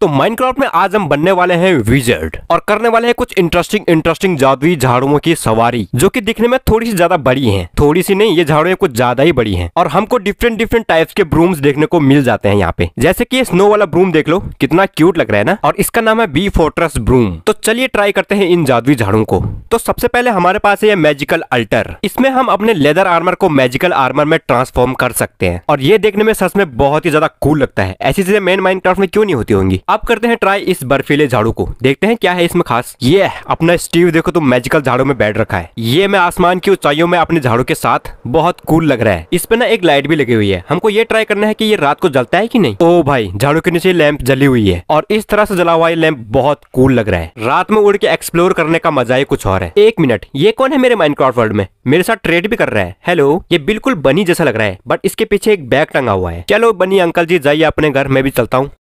तो माइनक्राफ्ट में आज हम बनने वाले हैं विजर्ड और करने वाले हैं कुछ इंटरेस्टिंग इंटरेस्टिंग जादुई झाड़ुओं की सवारी जो कि दिखने में थोड़ी सी ज्यादा बड़ी हैं थोड़ी सी नहीं ये झाड़ू कुछ ज्यादा ही बड़ी हैं और हमको डिफरेंट डिफरेंट टाइप्स के ब्रूम्स देखने को मिल जाते हैं यहाँ पे जैसे की स्नो वाला ब्रूम देख लो कितना क्यूट लग रहा है ना और इसका नाम है बी फोर्ट्रस ब्रूम तो चलिए ट्राई करते हैं इन जादुई झाड़ू को तो सबसे पहले हमारे पास है मेजिकल अल्टर इसमें हम अपने लेदर आर्मर को मेजिकल आर्मर में ट्रांसफॉर्म कर सकते हैं और ये देखने में सच में बहुत ही ज्यादा कूल लगता है ऐसी चीजें मेन माइंड में क्यों नहीं होती होंगी अब करते हैं ट्राई इस बर्फीले झाड़ू को देखते हैं क्या है इसमें खास ये अपना स्टीव देखो तो मैजिकल झाड़ू में बैठ रखा है ये मैं आसमान की ऊंचाइयों में अपने झाड़ू के साथ बहुत कूल लग रहा है इस पे ना एक लाइट भी लगी हुई है हमको ये ट्राई करना है की ये रात को जलता है की नहीं ओ भाई झाड़ू के नीचे लैंप जली हुई है और इस तरह से जला हुआ ये लैंप बहुत कूल लग रहा है रात में उड़ के एक्सप्लोर करने का मजा ही कुछ और है एक मिनट ये कौन है मेरे माइंड वर्ल्ड में मेरे साथ ट्रेड भी कर रहा है हेलो ये बिल्कुल बनी जैसा लग रहा है बट इसके पीछे एक बैग टंगा हुआ है चलो बनी अंकल जी जाइए अपने घर मैं भी चलता हूँ